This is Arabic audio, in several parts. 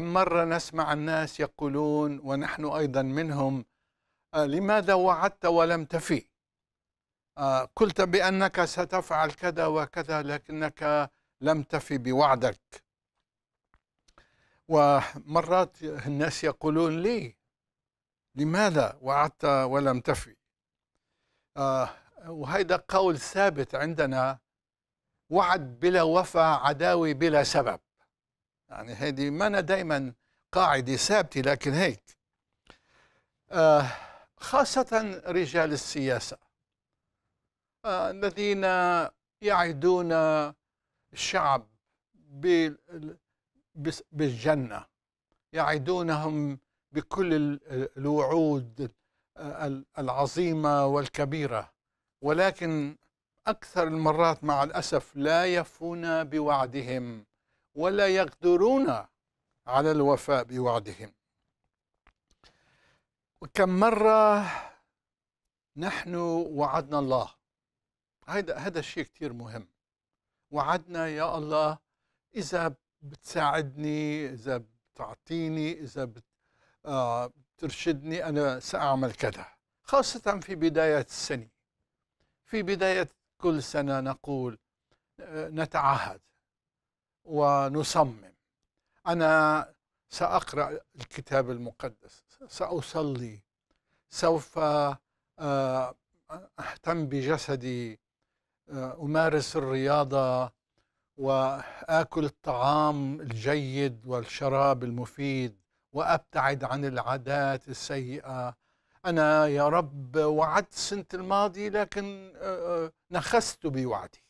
كم مرة نسمع الناس يقولون ونحن أيضا منهم آه، لماذا وعدت ولم تفي آه، قلت بأنك ستفعل كذا وكذا لكنك لم تفي بوعدك ومرات الناس يقولون لي لماذا وعدت ولم تفي آه، وهذا قول ثابت عندنا وعد بلا وفاء عداوي بلا سبب يعني هذه ما أنا دايما قاعدة ثابتة لكن هيك آه خاصة رجال السياسة آه الذين يعدون الشعب بالجنة يعدونهم بكل الوعود العظيمة والكبيرة ولكن أكثر المرات مع الأسف لا يفون بوعدهم ولا يقدرون على الوفاء بوعدهم وكم مرة نحن وعدنا الله هذا هذا الشيء كثير مهم وعدنا يا الله إذا بتساعدني إذا بتعطيني إذا آه، بترشدني أنا سأعمل كذا خاصة في بداية السنة في بداية كل سنة نقول آه، نتعهد ونصمم أنا سأقرأ الكتاب المقدس سأصلي سوف آه، أهتم بجسدي آه، أمارس الرياضة وآكل الطعام الجيد والشراب المفيد وأبتعد عن العادات السيئة أنا يا رب وعدت سنة الماضي لكن آه، نخست بوعدي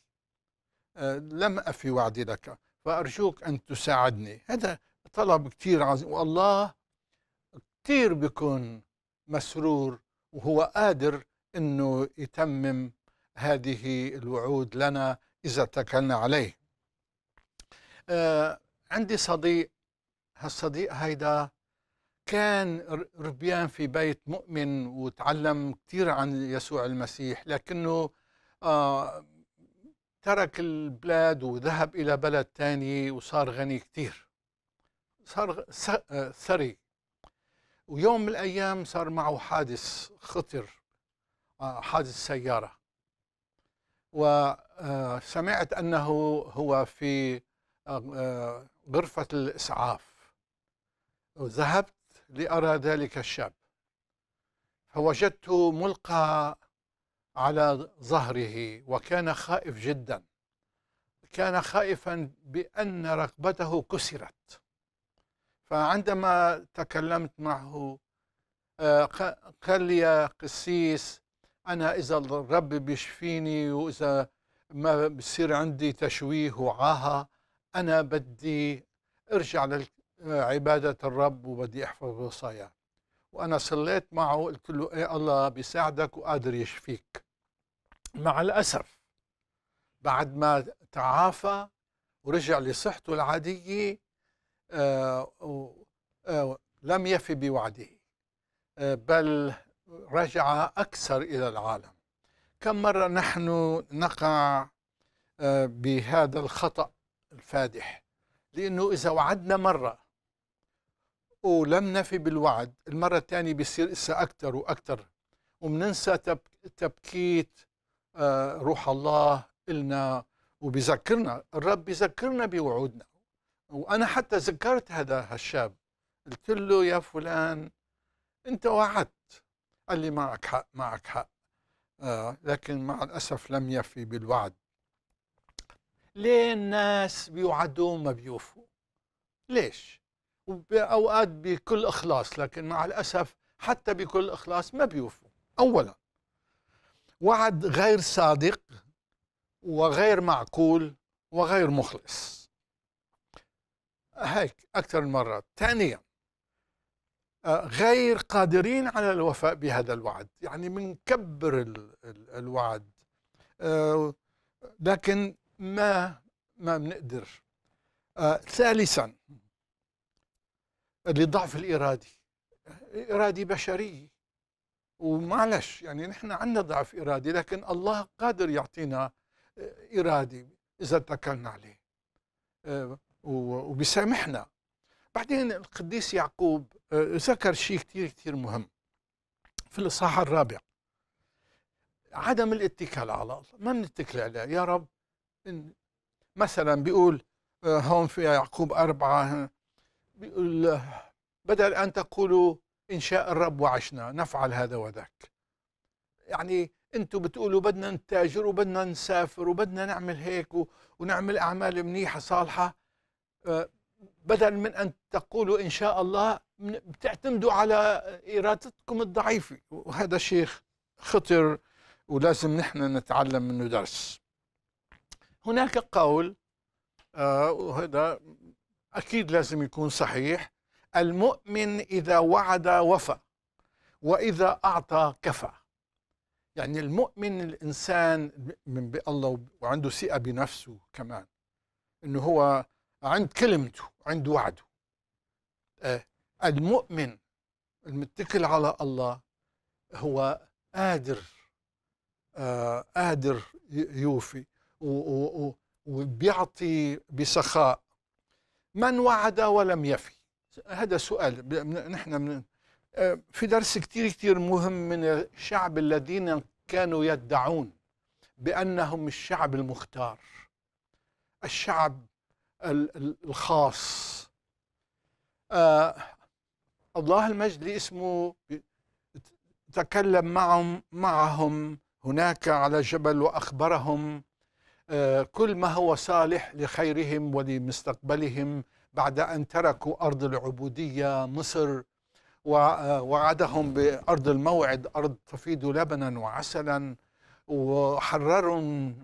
لم أفي وعدي لك فأرجوك أن تساعدني هذا طلب كثير عظيم والله كثير بيكون مسرور وهو قادر أنه يتمم هذه الوعود لنا إذا اتكلنا عليه آه عندي صديق هالصديق هيدا كان ربيان في بيت مؤمن وتعلم كثير عن يسوع المسيح لكنه آه ترك البلاد وذهب إلى بلد تاني وصار غني كتير صار ثري ويوم من الأيام صار معه حادث خطر آه، حادث سيارة وسمعت آه، أنه هو في آه، غرفة الإسعاف ذهبت لأرى ذلك الشاب فوجدته ملقى على ظهره وكان خائف جدا كان خائفا بأن رقبته كسرت فعندما تكلمت معه آه، قال لي يا قسيس أنا إذا الرب بيشفيني وإذا ما بصير عندي تشويه وعاهة أنا بدي أرجع لعبادة الرب وبدي أحفظ وصاياه وانا صليت معه قلت له ايه الله بيساعدك وقادر يشفيك مع الاسف بعد ما تعافى ورجع لصحته العاديه آه آه لم يفي بوعده آه بل رجع اكثر الى العالم كم مره نحن نقع آه، بهذا الخطا الفادح لانه اذا وعدنا مره ولم نفي بالوعد المرة الثانية بيصير إسا أكتر وأكتر ومننسى تبكيت آه، روح الله إلنا وبيذكرنا الرب بيذكرنا بوعودنا وأنا حتى ذكرت هذا هالشاب قلت له يا فلان أنت وعدت قال لي معك حق معك حق آه لكن مع الأسف لم يفي بالوعد ليه الناس بيوعدوا ما بيوفوا ليش وبأوقات بكل إخلاص لكن مع الأسف حتى بكل إخلاص ما بيوفوا أولا وعد غير صادق وغير معقول وغير مخلص هيك أكثر من مرة ثانيا آه، غير قادرين على الوفاء بهذا الوعد يعني منكبر ال ال الوعد آه، لكن ما ما بنقدر آه، ثالثا لضعف الارادي ارادي بشري ومعلش يعني نحن عندنا ضعف ارادي لكن الله قادر يعطينا آه، ارادي اذا اتكلنا عليه آه، وبيسامحنا بعدين القديس يعقوب آه، ذكر شيء كثير كثير مهم في الاصحاح الرابع عدم الاتكال على الله ما بنتكل عليه يا رب إن مثلا بيقول هون في يعقوب أربعة بيقول بدل أن تقولوا إن شاء الرب وعشنا نفعل هذا وذاك يعني أنتوا بتقولوا بدنا نتاجر وبدنا نسافر وبدنا نعمل هيك ونعمل أعمال منيحة صالحة آه، بدل من أن تقولوا إن شاء الله بتعتمدوا على إرادتكم الضعيفة وهذا شيخ خطر ولازم نحن نتعلم منه درس هناك قول آه وهذا أكيد لازم يكون صحيح المؤمن إذا وعد وفى وإذا أعطى كفى يعني المؤمن الإنسان من بالله وعنده ثقة بنفسه كمان إنه هو عند كلمته عند وعده آه، المؤمن المتكل على الله هو قادر آه، قادر يوفي وبيعطي بسخاء من وعد ولم يفي هذا سؤال نحن من آه، في درس كثير كثير مهم من الشعب الذين كانوا يدعون بأنهم الشعب المختار الشعب الخاص آه، الله المجد اسمه تكلم معهم معهم هناك على جبل وأخبرهم آه، كل ما هو صالح لخيرهم ولمستقبلهم بعد أن تركوا أرض العبودية مصر ووعدهم آه، بأرض الموعد أرض تفيد لبنا وعسلا وحررهم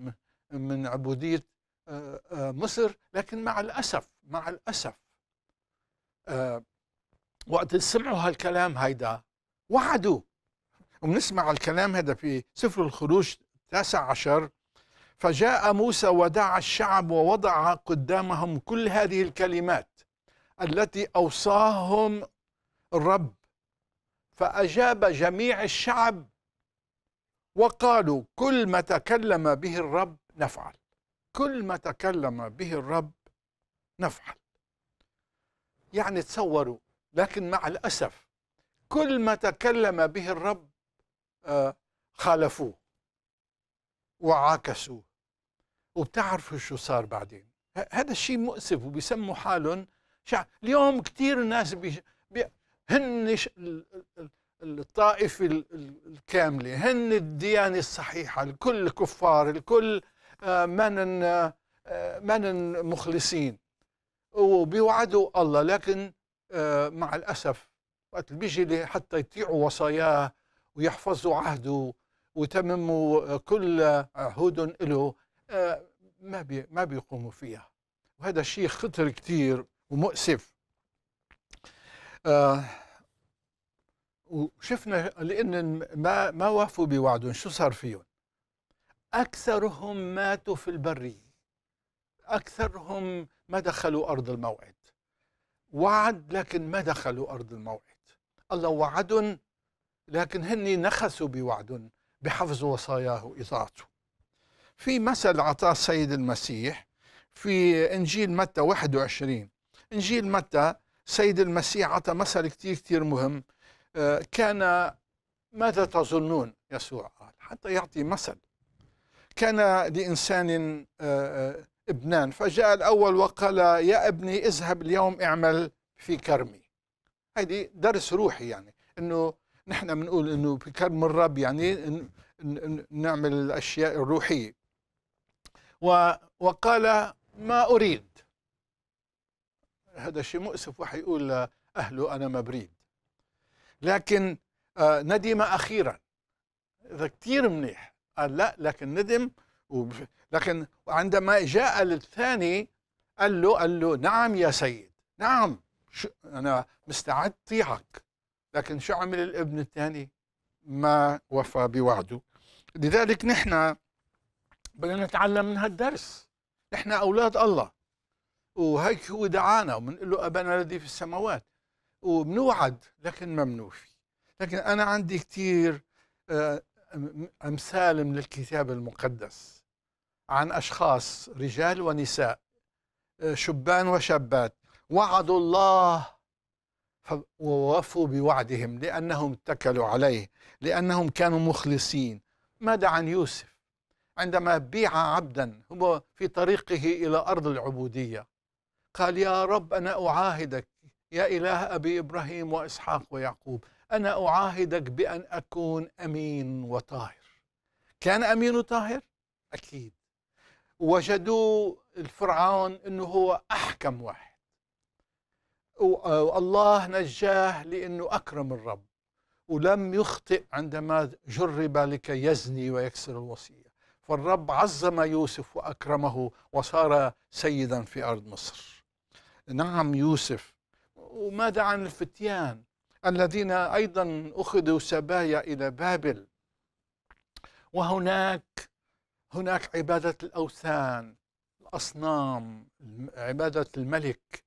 من عبودية آه، مصر لكن مع الأسف مع الأسف وقت سمعوا هالكلام هيدا وعدوا وبنسمع الكلام هذا في سفر الخروج 19 فجاء موسى ودعا الشعب ووضع قدامهم كل هذه الكلمات التي اوصاهم الرب فاجاب جميع الشعب وقالوا كل ما تكلم به الرب نفعل كل ما تكلم به الرب نفعل يعني تصوروا لكن مع الاسف كل ما تكلم به الرب آه، خالفوه وعاكسوه وبتعرفوا شو صار بعدين هذا الشيء مؤسف وبيسموا حالهم شعب اليوم كثير ناس بي... بي... هن ش... الطائفة الكاملة هن الديانة الصحيحة الكل كفار الكل آه، من آه، من مخلصين وبيوعدوا الله لكن آه، مع الأسف وقت بيجي حتى يطيعوا وصاياه ويحفظوا عهده ويتمموا كل عهود له ما بي ما بيقوموا فيها وهذا الشيء خطر كثير ومؤسف آه وشفنا لان ما ما وافوا بوعدهم شو صار فيهم اكثرهم ماتوا في البريه اكثرهم ما دخلوا ارض الموعد وعد لكن ما دخلوا ارض الموعد الله وعدهم لكن هن نخسوا بوعدهم بحفظ وصاياه واطاعته في مثل عطاه السيد المسيح في انجيل متى 21 انجيل متى سيد المسيح عطى مثل كثير كثير مهم آه، كان ماذا تظنون يسوع قال حتى يعطي مثل كان لإنسان آه، آه، ابنان فجاء الأول وقال يا ابني اذهب اليوم اعمل في كرمي هيدي درس روحي يعني انه نحن بنقول انه في كرم الرب يعني نعمل الاشياء الروحيه وقال ما أريد هذا شيء مؤسف وحيقول لأهله أنا ما بريد لكن آه، ندم أخيرا هذا كثير منيح قال لا لكن ندم وب... لكن عندما جاء للثاني قال له قال له نعم يا سيد نعم شو أنا مستعد طيعك لكن شو عمل الابن الثاني ما وفى بوعده لذلك نحن بدنا نتعلم من هالدرس نحن أولاد الله وهيك هو دعانا وبنقول له أبانا الذي في السماوات وبنوعد لكن ما بنوفي لكن أنا عندي كثير آه، أمثال من الكتاب المقدس عن أشخاص رجال ونساء آه، شبان وشابات وعدوا الله ووفوا بوعدهم لأنهم اتكلوا عليه لأنهم كانوا مخلصين ماذا عن يوسف عندما بيع عبدا هو في طريقه إلى أرض العبودية قال يا رب أنا أعاهدك يا إله أبي إبراهيم وإسحاق ويعقوب أنا أعاهدك بأن أكون أمين وطاهر كان أمين وطاهر؟ أكيد وجدوا الفرعون أنه هو أحكم واحد والله نجاه لأنه أكرم الرب ولم يخطئ عندما جرب لكي يزني ويكسر الوصية فالرب عظم يوسف واكرمه وصار سيدا في ارض مصر نعم يوسف وماذا عن الفتيان الذين ايضا اخذوا سبايا الى بابل وهناك هناك عباده الاوثان الاصنام عباده الملك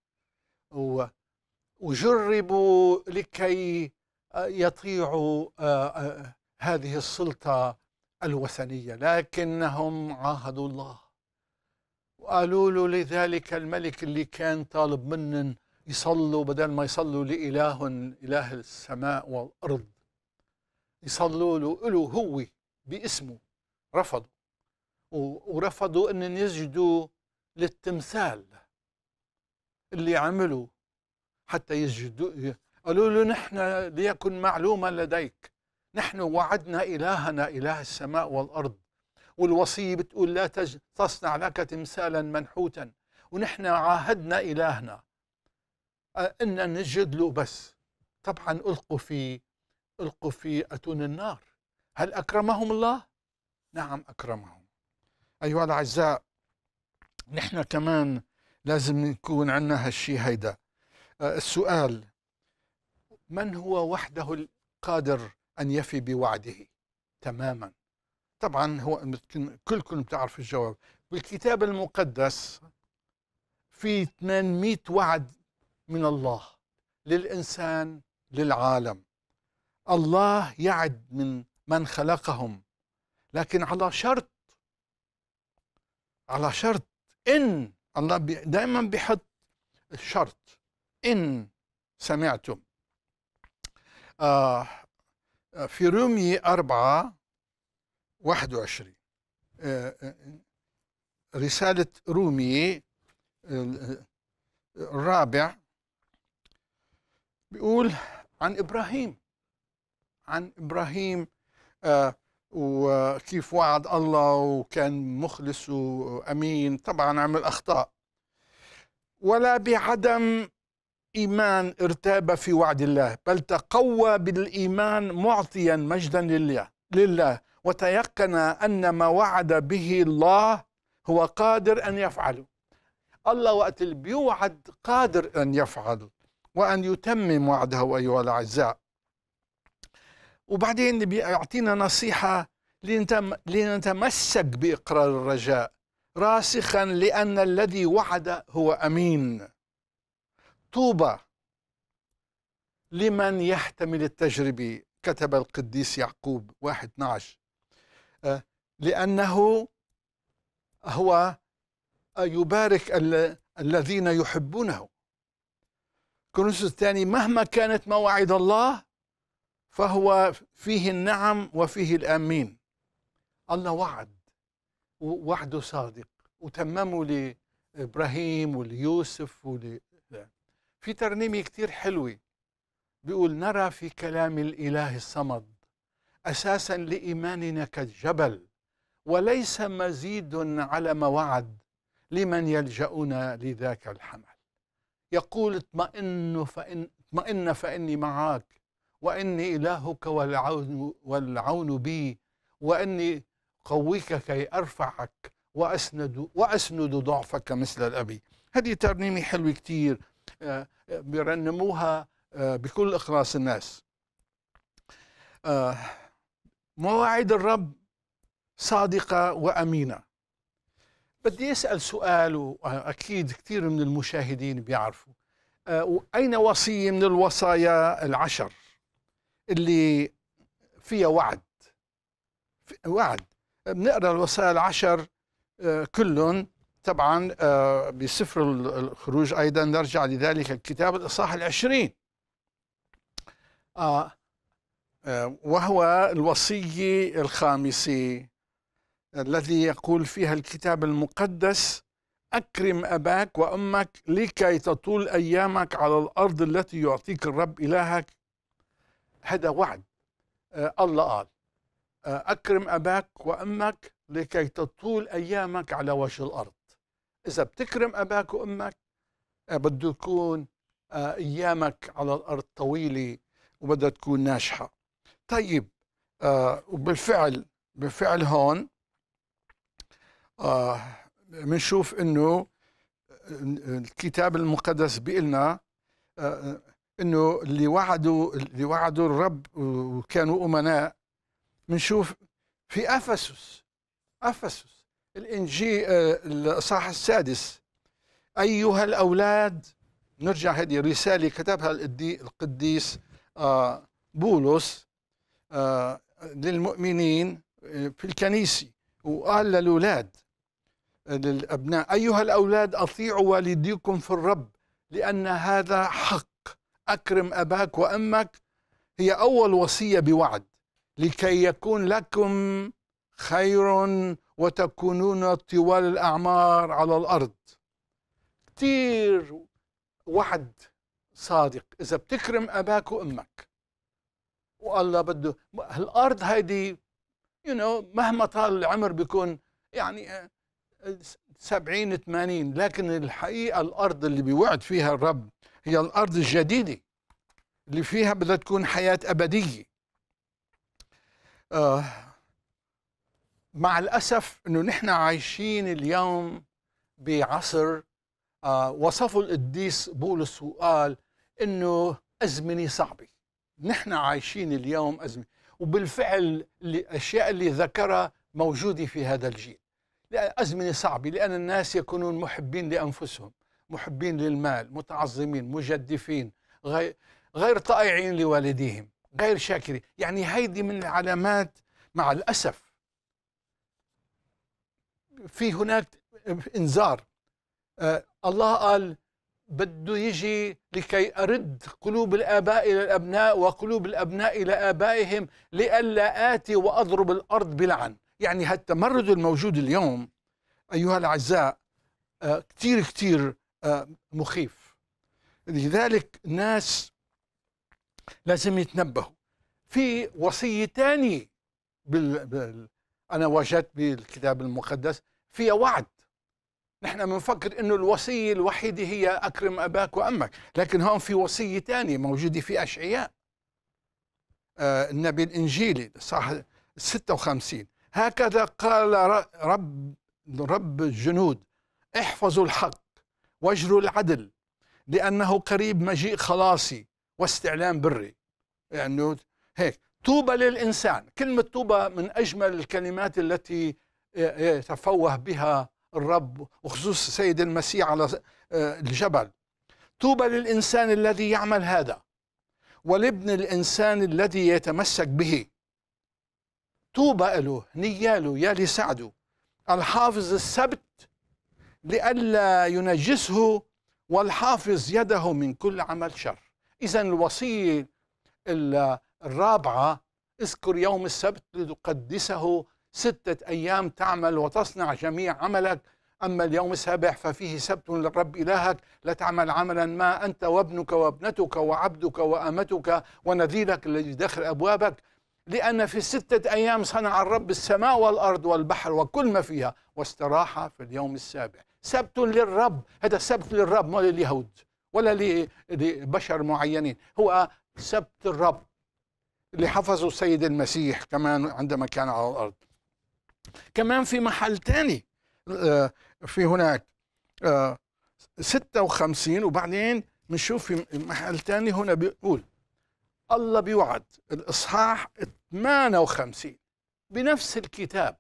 وجربوا لكي آه، يطيعوا آه، آه، هذه السلطه الوثنية لكنهم عاهدوا الله وقالوا له لذلك الملك اللي كان طالب منن يصلوا بدل ما يصلوا لإله إله السماء والأرض يصلوا له إله هو باسمه رفضوا ورفضوا أن يسجدوا للتمثال اللي عملوا حتى يسجدوا قالوا له نحن ليكن معلوما لديك نحن وعدنا إلهنا إله السماء والأرض والوصية بتقول لا تج... تصنع لك تمثالا منحوتا ونحن عاهدنا إلهنا أن نسجد له بس طبعا ألقوا في ألقوا في أتون النار هل أكرمهم الله؟ نعم أكرمهم أيها الأعزاء نحن كمان لازم نكون عندنا هالشيء هيدا السؤال من هو وحده القادر أن يفي بوعده تماما طبعا هو كلكم بتعرف الجواب بالكتاب المقدس في 800 وعد من الله للإنسان للعالم الله يعد من من خلقهم لكن على شرط على شرط إن الله دائما بيحط الشرط إن سمعتم آه في رومية أربعة واحد وعشرين آه، آه، رسالة رومية آه، الرابع بيقول عن إبراهيم عن إبراهيم وكيف وعد الله وكان مخلص وأمين طبعا عمل أخطاء ولا بعدم إيمان ارتاب في وعد الله بل تقوى بالإيمان معطيا مجدا لله لله وتيقن أن ما وعد به الله هو قادر أن يفعله الله وقت اللي بيوعد قادر أن يفعل وأن يتمم وعده أيها الأعزاء وبعدين بيعطينا نصيحة لنتمسك بإقرار الرجاء راسخا لأن الذي وعد هو أمين طوبى لمن يحتمل التجربة كتب القديس يعقوب واحد 12 آه، لأنه هو يبارك الذين يحبونه كورنثوس الثاني مهما كانت مواعيد الله فهو فيه النعم وفيه الامين الله وعد وعده صادق وتمموا لابراهيم وليوسف في ترنيمة كتير حلوة بيقول نرى في كلام الإله الصمد أساسا لإيماننا كالجبل وليس مزيد على موعد لمن يلجأنا لذاك الحمل يقول اطمئن فإن اطمئن فإني معك وإني إلهك والعون, والعون بي وإني قويك كي أرفعك وأسند, وأسند ضعفك مثل الأبي هذه ترنيمة حلوة كتير آه، آه، بيرنموها آه، بكل إخلاص الناس مواعيد الرب صادقة وأمينة بدي أسأل سؤال وأكيد كثير من المشاهدين بيعرفوا أين وصية من الوصايا العشر اللي فيها وعد وعد بنقرا الوصايا العشر كلهم طبعا آه، بسفر الخروج أيضا نرجع لذلك الكتاب الإصحاح العشرين آه، آه، وهو الوصية الخامسة الذي يقول فيها الكتاب المقدس أكرم أباك وأمك لكي تطول أيامك على الأرض التي يعطيك الرب إلهك هذا وعد الله قال أكرم أباك وأمك لكي تطول أيامك على وجه الأرض إذا بتكرم أباك وأمك آه، بده يكون آه، أيامك على الأرض طويلة وبدها تكون ناجحة طيب آه، وبالفعل بالفعل هون بنشوف انه الكتاب المقدس بيقلنا لنا انه اللي وعدوا اللي وعدوا الرب وكانوا امناء بنشوف في افسس افسس الانجيل آه، الاصحاح السادس ايها الاولاد نرجع هذه رساله كتبها القديس آه، بولس آه، للمؤمنين في الكنيسه وقال للاولاد للابناء ايها الاولاد اطيعوا والديكم في الرب لان هذا حق اكرم اباك وامك هي اول وصيه بوعد لكي يكون لكم خير وتكونون طوال الأعمار على الأرض كتير وعد صادق إذا بتكرم أباك وأمك والله بده هالأرض هيدي you know مهما طال العمر بيكون يعني آه، سبعين ثمانين لكن الحقيقة الأرض اللي بيوعد فيها الرب هي الأرض الجديدة اللي فيها بدها تكون حياة أبدية آه مع الأسف أنه نحن عايشين اليوم بعصر آه القديس بولس وقال أنه أزمنة صعبة نحن عايشين اليوم أزمنة وبالفعل الأشياء اللي ذكرها موجودة في هذا الجيل أزمنة صعبة لأن الناس يكونون محبين لأنفسهم محبين للمال متعظمين مجدفين غير طائعين لوالديهم غير شاكرين يعني هيدي من العلامات مع الأسف في هناك انذار آه، الله قال بده يجي لكي أرد قلوب الآباء إلى الأبناء وقلوب الأبناء إلى آبائهم لئلا آتي وأضرب الأرض بلعن يعني هالتمرد الموجود اليوم أيها الأعزاء آه، كثير كثير آه، مخيف لذلك الناس لازم يتنبهوا في وصية ثانيه بال... بال... أنا وجدت بالكتاب المقدس فيها وعد نحن بنفكر انه الوصيه الوحيده هي اكرم اباك وامك لكن هون في وصيه ثانيه موجوده في اشعياء آه النبي الانجيلي صح 56 هكذا قال رب رب الجنود احفظوا الحق واجروا العدل لانه قريب مجيء خلاصي واستعلام بري يعني هيك طوبى للانسان كلمه طوبى من اجمل الكلمات التي يتفوه بها الرب وخصوص السيد المسيح على آه، الجبل طوبى للإنسان الذي يعمل هذا ولابن الإنسان الذي يتمسك به طوبى له نياله يا لسعده الحافظ السبت لئلا ينجسه والحافظ يده من كل عمل شر إذا الوصية الرابعة اذكر يوم السبت لتقدسه ستة أيام تعمل وتصنع جميع عملك أما اليوم السابع ففيه سبت للرب إلهك لا تعمل عملا ما أنت وابنك وابنتك وعبدك وأمتك ونذيرك الذي داخل أبوابك لأن في ستة أيام صنع الرب السماء والأرض والبحر وكل ما فيها واستراح في اليوم السابع سبت للرب هذا سبت للرب ما لليهود ولا لبشر معينين هو سبت الرب اللي حفظه السيد المسيح كمان عندما كان على الأرض كمان في محل تاني آه، في هناك 56 آه، وبعدين بنشوف في محل تاني هنا بيقول الله بيوعد الإصحاح 58 بنفس الكتاب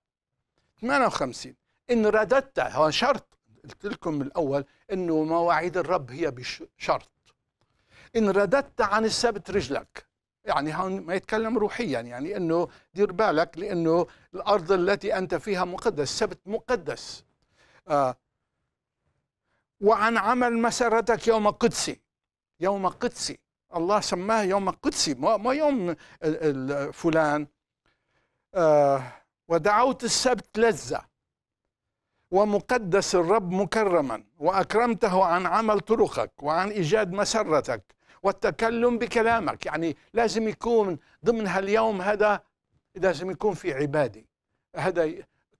58 إن رددت هو شرط قلت لكم من الأول إنه مواعيد الرب هي بشرط إن رددت عن السبت رجلك يعني هون ما يتكلم روحيا يعني انه دير بالك لانه الارض التي انت فيها مقدس السبت مقدس آه وعن عمل مسرتك يوم قدسي يوم قدسي الله سماه يوم قدسي ما يوم فلان آه ودعوت السبت لذة ومقدس الرب مكرما وأكرمته عن عمل طرقك وعن إيجاد مسرتك والتكلم بكلامك يعني لازم يكون ضمن هاليوم هذا لازم يكون في عبادي هذا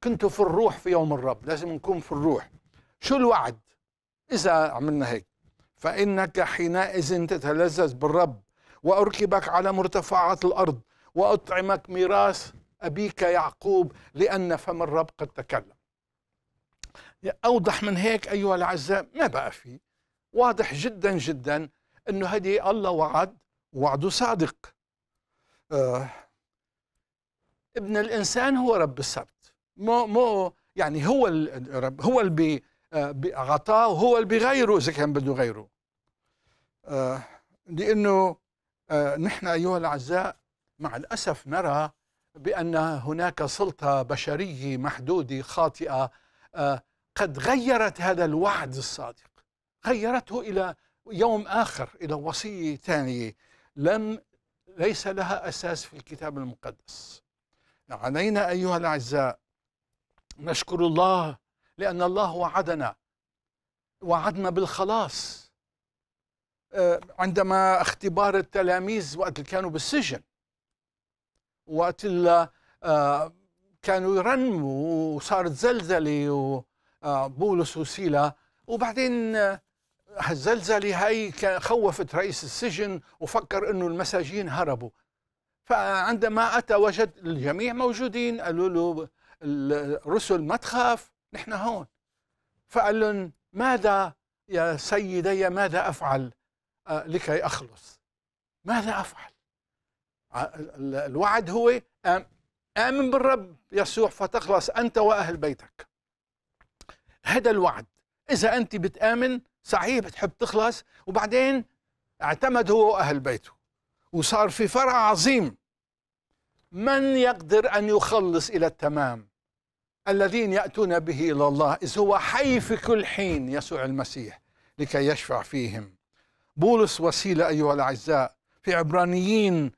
كنت في الروح في يوم الرب لازم نكون في الروح شو الوعد إذا عملنا هيك فإنك حينئذ تتلذذ بالرب وأركبك على مرتفعات الأرض وأطعمك ميراث أبيك يعقوب لأن فم الرب قد تكلم أوضح من هيك أيها الأعزاء ما بقى فيه واضح جدا جدا انه هذه الله وعد وعده صادق آه ابن الانسان هو رب السبت مو مو يعني هو الرب هو اللي بأعطاه آه، وهو اللي بغيره اذا كان بده غيره آه لانه آه نحن ايها الاعزاء مع الاسف نرى بان هناك سلطه بشريه محدوده خاطئه آه قد غيرت هذا الوعد الصادق غيرته الى يوم آخر إلى وصية ثانية لم ليس لها أساس في الكتاب المقدس علينا أيها الأعزاء نشكر الله لأن الله وعدنا وعدنا بالخلاص آه، عندما اختبار التلاميذ وقت اللي كانوا بالسجن وقت اللي آه، كانوا يرنموا وصارت زلزلة وبولس آه، وسيلة وبعدين هالزلزلة هاي خوفت رئيس السجن وفكر انه المساجين هربوا فعندما اتى وجد الجميع موجودين قالوا له الرسل ما تخاف نحن هون فقال لهم ماذا يا سيدي ماذا افعل آه، لكي اخلص ماذا افعل آه، الوعد هو امن بالرب يسوع فتخلص انت واهل بيتك هذا الوعد اذا انت بتامن صحيح بتحب تخلص وبعدين اعتمد هو أهل بيته وصار في فرع عظيم من يقدر أن يخلص إلى التمام الذين يأتون به إلى الله إذ هو حي في كل حين يسوع المسيح لكي يشفع فيهم بولس وسيلة أيها الأعزاء في عبرانيين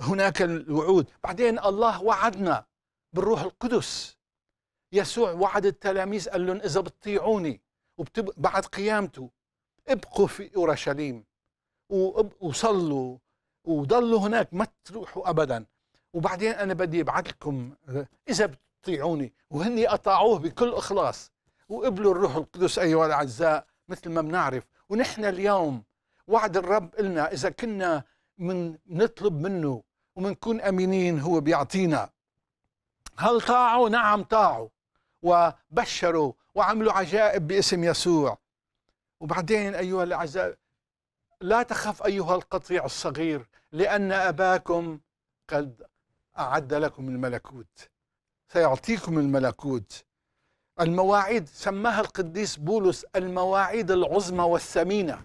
هناك الوعود بعدين الله وعدنا بالروح القدس يسوع وعد التلاميذ قال لهم إذا بتطيعوني وبعد بعد قيامته ابقوا في اورشليم وصلوا وضلوا هناك ما تروحوا ابدا وبعدين انا بدي ابعث لكم آه، اذا بتطيعوني وهن اطاعوه بكل اخلاص وقبلوا الروح القدس ايها الاعزاء مثل ما بنعرف ونحن اليوم وعد الرب لنا إذا كنا من نطلب منه ومنكون أمينين هو بيعطينا هل طاعوا؟ نعم طاعوا وبشروا وعملوا عجائب باسم يسوع وبعدين أيها الأعزاء لا تخف أيها القطيع الصغير لأن أباكم قد أعد لكم الملكوت سيعطيكم الملكوت المواعيد سماها القديس بولس المواعيد العظمى والثمينة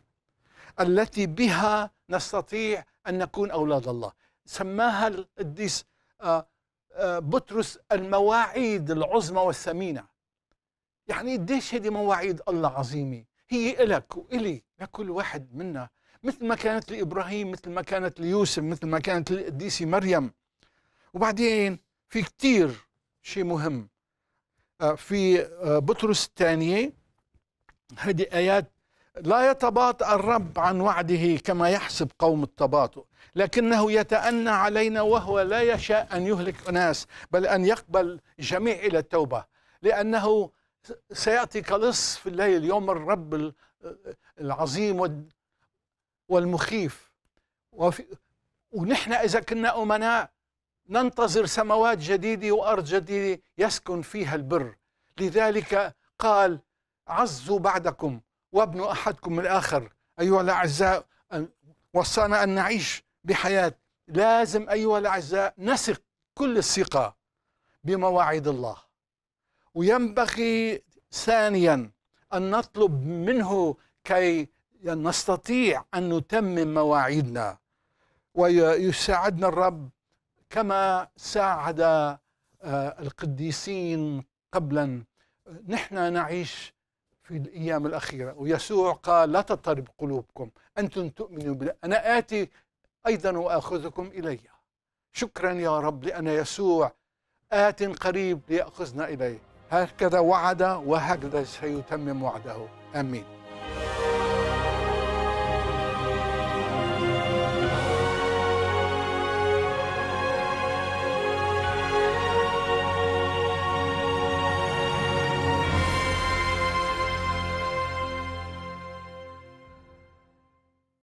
التي بها نستطيع أن نكون أولاد الله سماها القديس آه، بطرس المواعيد العظمى والثمينة يعني قديش هذه مواعيد الله عظيمة هي إلك وإلي لكل واحد منا مثل ما كانت لإبراهيم مثل ما كانت ليوسف مثل ما كانت للقديسة مريم وبعدين في كثير شيء مهم آه، في آه، بطرس الثانية هذه آيات لا يتباطأ الرب عن وعده كما يحسب قوم التباطؤ لكنه يتأنى علينا وهو لا يشاء أن يهلك أناس بل أن يقبل جميع إلى التوبة لأنه سيأتي كلص في الليل يوم الرب العظيم والمخيف وفي ونحن إذا كنا أمناء ننتظر سماوات جديدة وأرض جديدة يسكن فيها البر لذلك قال عزوا بعدكم وابنوا أحدكم الآخر أيها الأعزاء وصانا أن نعيش بحياة لازم أيها الأعزاء نثق كل الثقة بمواعيد الله وينبغي ثانيا أن نطلب منه كي نستطيع أن نتمم مواعيدنا ويساعدنا الرب كما ساعد آه، القديسين قبلا نحن نعيش في الأيام الأخيرة ويسوع قال لا تضطرب قلوبكم أنتم تؤمنوا بالله أنا آتي أيضا وآخذكم إلي شكرا يا رب لأن يسوع آت قريب ليأخذنا إليه هكذا وعد وهكذا سيتمم وعده آمين